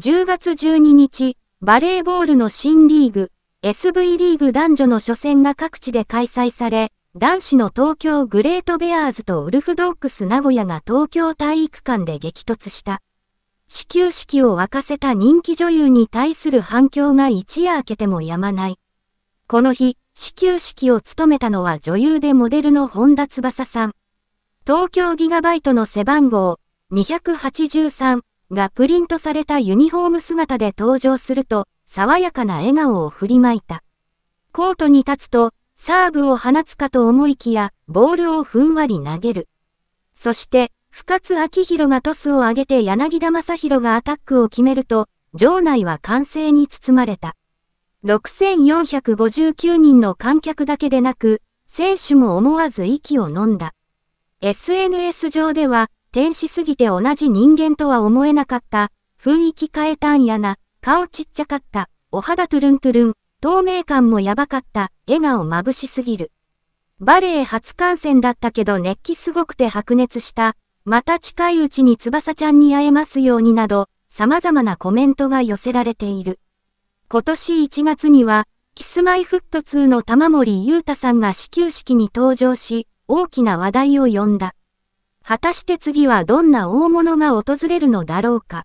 10月12日、バレーボールの新リーグ、SV リーグ男女の初戦が各地で開催され、男子の東京グレートベアーズとウルフドッグス名古屋が東京体育館で激突した。始球式を沸かせた人気女優に対する反響が一夜明けてもやまない。この日、始球式を務めたのは女優でモデルの本田翼さん。東京ギガバイトの背番号283がプリントされたユニフォーム姿で登場すると、爽やかな笑顔を振りまいた。コートに立つと、サーブを放つかと思いきや、ボールをふんわり投げる。そして、深津明宏がトスを上げて柳田正宏がアタックを決めると、場内は歓声に包まれた。6459人の観客だけでなく、選手も思わず息を飲んだ。SNS 上では、天使すぎて同じ人間とは思えなかった、雰囲気変えたんやな、顔ちっちゃかった、お肌トゥルントゥルン、透明感もやばかった、笑顔眩しすぎる。バレエ初観戦だったけど熱気すごくて白熱した、また近いうちに翼ちゃんに会えますようになど、様々なコメントが寄せられている。今年1月には、キスマイフット2の玉森裕太さんが始球式に登場し、大きな話題を呼んだ。果たして次はどんな大物が訪れるのだろうか。